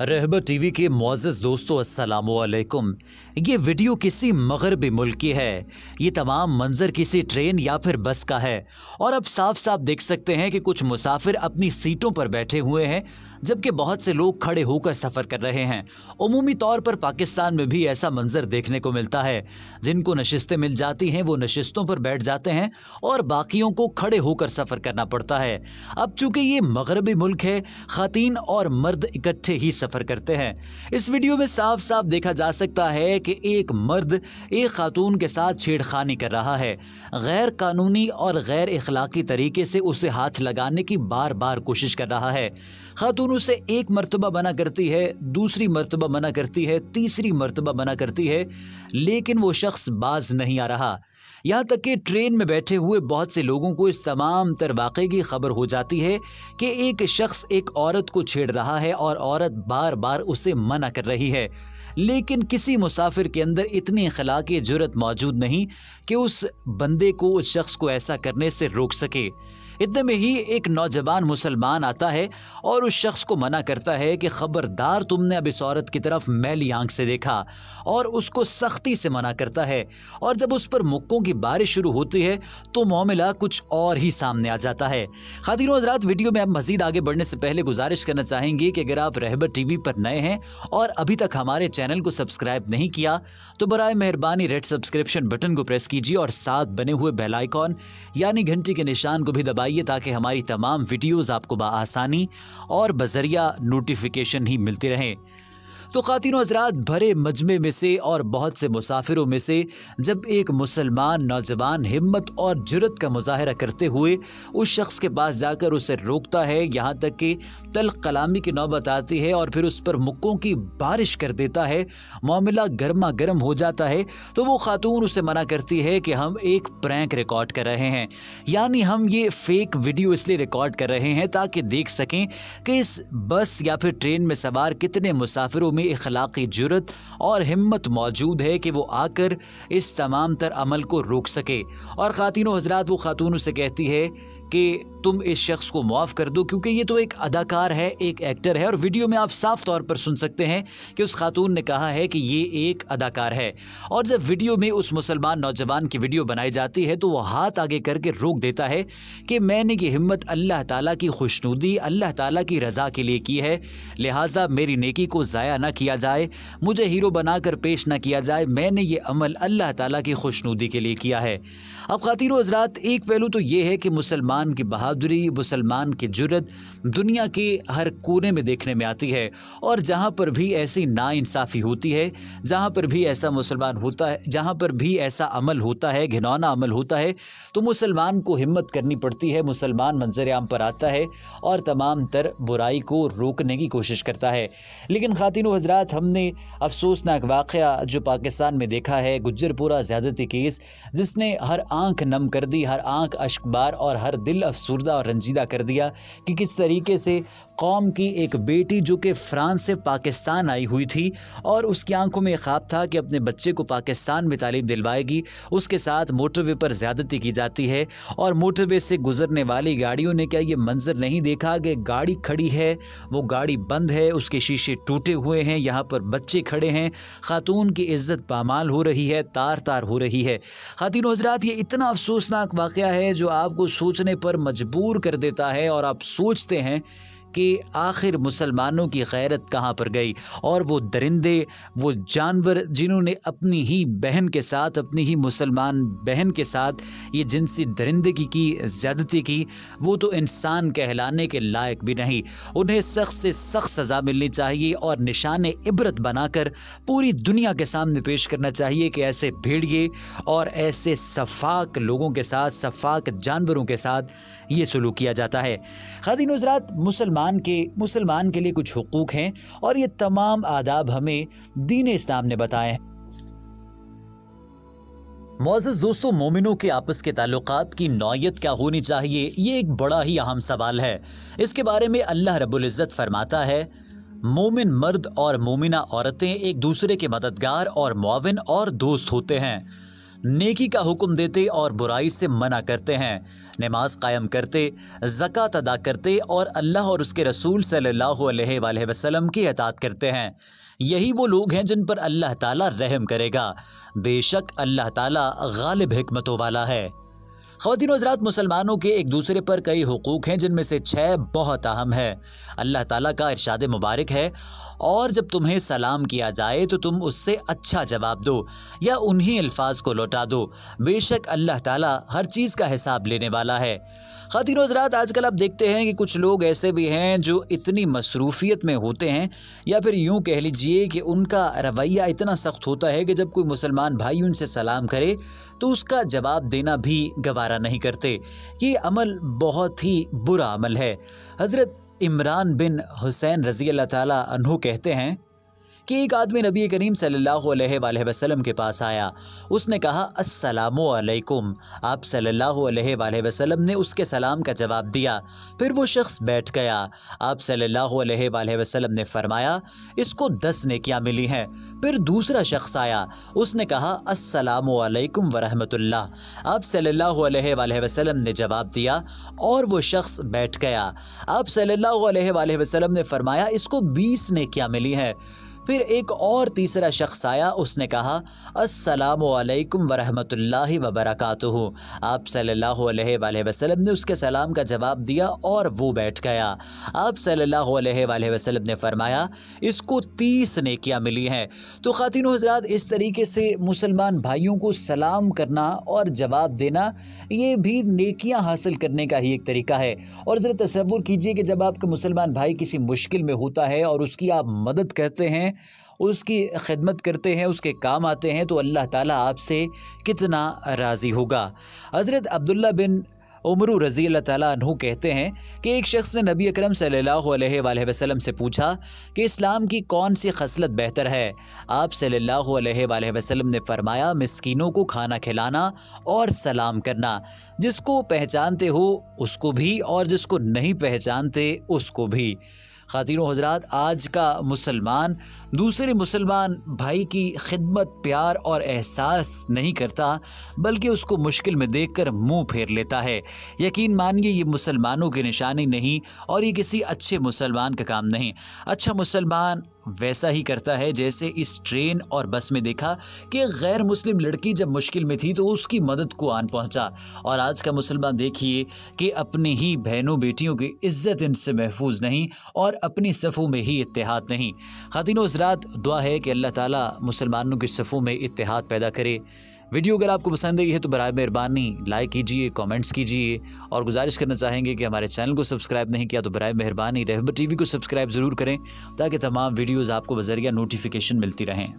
रहबर TV के Moz दोस्तों असलकुम ये वीडियो किसी मगरबी मुल्क की है ये तमाम मंजर किसी ट्रेन या फिर बस का है और अब साफ साफ देख सकते हैं कि कुछ मुसाफिर अपनी सीटों पर बैठे हुए हैं जबकि बहुत से लोग खड़े होकर सफ़र कर रहे हैं अमूमी तौर पर पाकिस्तान में भी ऐसा मंजर देखने को मिलता है जिनको नशस्तें मिल जाती हैं वो नशस्तों पर बैठ जाते हैं और बाकियों को खड़े होकर सफ़र करना पड़ता है अब चूंकि ये मगरबी मुल्क है ख़ातीन और मर्द इकट्ठे ही सफ़र करते हैं इस वीडियो में साफ साफ देखा जा सकता है कि एक मर्द एक खातून के साथ छेड़खानी कर रहा है गैर कानूनी और गैर अखलाक़ी तरीके से उसे हाथ लगाने की बार बार कोशिश कर रहा है खातून उसे एक मरतबा मना करती है दूसरी मरतबा मना करती है तीसरी मरतबा मना करती है लेकिन वो शख्स बाज नहीं आ रहा यहाँ तक कि ट्रेन में बैठे हुए बहुत से लोगों को इस तमाम तर वाक़े की खबर हो जाती है कि एक शख्स एक औरत को छेड़ रहा है और औरत बार बार उसे मना कर रही है लेकिन किसी मुसाफिर के अंदर इतनी खला की जरूरत मौजूद नहीं कि उस बंदे को उस शख्स को ऐसा करने से रोक सके इतने में ही एक नौजवान मुसलमान आता है और उस शख्स को मना करता है कि खबरदार तुमने अब इस औरत की तरफ मैली आंख से देखा और उसको सख्ती से मना करता है और जब उस पर मुक्कों की बारिश शुरू होती है तो मामला कुछ और ही सामने आ जाता है खातिन हजरात वीडियो में आप मजीद आगे बढ़ने से पहले गुजारिश करना चाहेंगे कि अगर आप रहबर टीवी पर नए हैं और अभी तक हमारे चैनल को सब्सक्राइब नहीं किया तो बर मेहरबानी रेड सब्सक्रिप्शन बटन को प्रेस कीजिए और साथ बने हुए बेलाइकॉन यानी घंटी के निशान को भी दबाए दबाइए ताकि हमारी तमाम वीडियोस आपको बसानी और बजरिया नोटिफिकेशन ही मिलती रहें तो खातिनों हजरात भरे मजमे में से और बहुत से मुसाफिरों में से जब एक मुसलमान नौजवान हिम्मत और जरत का मुजाहरा करते हुए उस शख्स के पास जाकर उसे रोकता है यहाँ तक कि तल कलामी की नौबत आती है और फिर उस पर मुक्कों की बारिश कर देता है मामला गर्मा गर्म हो जाता है तो वो खातून उसे मना करती है कि हम एक प्रैंक रिकॉर्ड कर रहे हैं यानी हम ये फेक वीडियो इसलिए रिकॉर्ड कर रहे हैं ताकि देख सकें कि इस बस या फिर ट्रेन में सवार कितने मुसाफिरों में इखलाक़ी जुरत और हिम्मत मौजूद है कि वो आकर इस तमाम तर अमल को रोक सके और ख़ातिन हजरात वो ख़ातून उसे कहती है कि तुम इस शख्स को माफ़ कर दो क्योंकि ये तो एक अदाकार है एक एक्टर है और वीडियो में आप साफ तौर पर सुन सकते हैं कि उस खातून ने कहा है कि ये एक अदाकार है और जब वीडियो में उस मुसलमान नौजवान की वीडियो बनाई जाती है तो वो हाथ आगे करके रोक देता है कि मैंने ये हिम्मत अल्लाह ताला की खुशनुदी अल्लाह ताला की रज़ा के लिए की है लिहाजा मेरी नेकी को ज़ाया ना किया जाए मुझे हीरो बनाकर पेश ना किया जाए मैंने ये अमल अल्लाह ताला की खुशनुदी के लिए किया है अब खातिर हजरात एक पहलू तो ये है कि मुसलमान मुसलमान की बहादुरी मुसलमान की जुरत दुनिया के हर कोने में देखने में आती है और जहाँ पर भी ऐसी नाानसाफ़ी होती है जहाँ पर भी ऐसा मुसलमान होता है जहाँ पर भी ऐसा अमल होता है घिनौना अमल होता है तो मुसलमान को हिम्मत करनी पड़ती है मुसलमान मंजर आम पर आता है और तमाम तर बुराई को रोकने की कोशिश करता है लेकिन खातिन हजरात हमने अफसोसनाक वाक़ जो पाकिस्तान में देखा है गुजरपुरा ज़्यादती केस जिसने हर आंख नम कर दी हर आंख अशकबार और हर दिल अफसरदा और रंजीदा कर दिया कि किस तरीके से कौम की एक बेटी जो कि फ्रांस से पाकिस्तान आई हुई थी और उसकी आंखों में ख्वाब था कि अपने बच्चे को पाकिस्तान में तालीम दिलवाएगी उसके साथ मोटरवे पर ज़्यादती की जाती है और मोटरवे से गुजरने वाली गाड़ियों ने क्या ये मंजर नहीं देखा कि गाड़ी खड़ी है वो गाड़ी बंद है उसके शीशे टूटे हुए हैं यहाँ पर बच्चे खड़े हैं खातून की इज्जत पामाल हो रही है तार तार हो रही है खातिन हजरात ये इतना अफसोसनाक वाक़ है जो आपको सोचने पर मजबूर कर देता है और आप सोचते हैं कि आखिर मुसलमानों की खैरत कहाँ पर गई और वो दरिंदे वो जानवर जिन्होंने अपनी ही बहन के साथ अपनी ही मुसलमान बहन के साथ ये जिनसी दरिंदगी की ज़्यादती की वो तो इंसान कहलाने के लायक भी नहीं उन्हें सख्त से सख्त सज़ा मिलनी चाहिए और निशान इबरत बनाकर पूरी दुनिया के सामने पेश करना चाहिए कि ऐसे भेड़िए और ऐसे सफाक लोगों के साथ सफाक जानवरों के साथ ये सलूक किया जाता है खातिन हजरात मुसलमान के मुसलमान के लिए कुछ हकूक़ हैं और ये तमाम आदाब हमें दीन इस्लाम ने बताए हैं मोज़ दोस्तों मोमिनों के आपस के ताल्लुक की नौयत क्या होनी चाहिए ये एक बड़ा ही अहम सवाल है इसके बारे में अल्लाह रबुल्ज़त फरमाता है मोमिन मर्द और मोमिना औरतें एक दूसरे के मददगार और मुआवन और दोस्त होते हैं नेकी का हुक्म देते और बुराई से मना करते हैं नमाज कायम करते ज़क़़त अदा करते और अल्लाह और उसके रसूल सल्लल्लाहु अलैहि वसल्लम की अतात करते हैं यही वो लोग हैं जिन पर अल्लाह ताला रहम करेगा बेशक अल्लाह ताला गालिब हमतों वाला है खातिन हजरात मुसलमानों के एक दूसरे पर कई हकूक़ हैं जिनमें से छः बहुत अहम है अल्लाह ताला का इरशाद मुबारक है और जब तुम्हें सलाम किया जाए तो तुम उससे अच्छा जवाब दो या उन्हीं अल्फाज को लौटा दो बेशक अल्लाह ताला हर चीज़ का हिसाब लेने वाला है खातिन हजरात आजकल आप देखते हैं कि कुछ लोग ऐसे भी हैं जो इतनी मसरूफियत में होते हैं या फिर यूँ कह लीजिए कि उनका रवैया इतना सख्त होता है कि जब कोई मुसलमान भाई उनसे सलाम करे तो उसका जवाब देना भी गवार पारा नहीं करते ये अमल बहुत ही बुरा अमल है हज़रत इमरान बिन हुसैन रज़ी अल्लाह ताली कहते हैं कि एक आदमी नबी करीम सल्लल्लाहु अलैहि वसल्लम के पास आया उसने कहा असलकुम आप सल्लल्लाहु अलैहि वसल्लम ने उसके सलाम का जवाब दिया फिर वो शख्स बैठ गया आप सल्लल्लाहु अलैहि वसल्लम ने फरमाया इसको दस क्या मिली हैं फिर दूसरा शख्स आया उसने कहा असलकुम वरहमतुल्ला आप सल्लल्लाहु अलैहि वसल्लम ने जवाब दिया और वो शख्स बैठ गया आप सल्लल्लाहु अलैहि वसल्लम ने फरमाया इसको बीस क्या मिली हैं फिर एक और तीसरा शख्स आया उसने कहा अस्सलाम वालेकुम वरहमतुल्लाहि वबरकातुहु आप सल्लल्लाहु अलैहि वसल्लम ने उसके सलाम का जवाब दिया और वो बैठ गया आप सल्लल्लाहु अलैहि वसल्लम ने फरमाया इसको तीस नेकियां मिली हैं तो ख़ातिन हजरात इस तरीके से मुसलमान भाइयों को सलाम करना और जवाब देना ये भी नेकियां हासिल करने का ही एक तरीका है और ज़रा तस्वुर कीजिए कि जब आपका मुसलमान भाई किसी मुश्किल में होता है और उसकी आप मदद करते हैं उसकी खिदमत करते हैं उसके काम आते हैं तो अल्लाह ताला आपसे कितना राज़ी होगा हज़रत अब्दुल्ला बिन उमर रज़ी अल्लाह कहते हैं कि एक शख्स ने नबी अकरम सल्लल्लाहु अलैहि वसल्लम से पूछा कि इस्लाम की कौन सी खसलत बेहतर है आप सल्लल्लाहु अलैहि वसल्लम ने फरमाया मिसकीनों को खाना खिलाना और सलाम करना जिसको पहचानते हो उसको भी और जिसको नहीं पहचानते उसको भी खातिनों हजरात आज का मुसलमान दूसरे मुसलमान भाई की खिदमत प्यार और एहसास नहीं करता बल्कि उसको मुश्किल में देखकर मुंह फेर लेता है यकीन मानिए ये मुसलमानों की निशानी नहीं और ये किसी अच्छे मुसलमान का काम नहीं अच्छा मुसलमान वैसा ही करता है जैसे इस ट्रेन और बस में देखा कि गैर मुस्लिम लड़की जब मुश्किल में थी तो उसकी मदद को आन पहुंचा और आज का मुसलमान देखिए कि अपनी ही बहनों बेटियों की इज्जत इनसे महफूज नहीं और अपनी सफ़ों में ही इतिहाद नहीं ख़तिनों हजरात दुआ है कि अल्लाह ताला मुसलमानों के सफ़ों में इतिहाद पैदा करे वीडियो अगर आपको पसंद आई है तो बर मेहरबानी लाइक कीजिए कमेंट्स कीजिए और गुजारिश करना चाहेंगे कि हमारे चैनल को सब्सक्राइब नहीं किया तो बर मेहरबानी रहबर टीवी को सब्सक्राइब ज़रूर करें ताकि तमाम वीडियोज़ आपको बजरिया नोटिफिकेशन मिलती रहें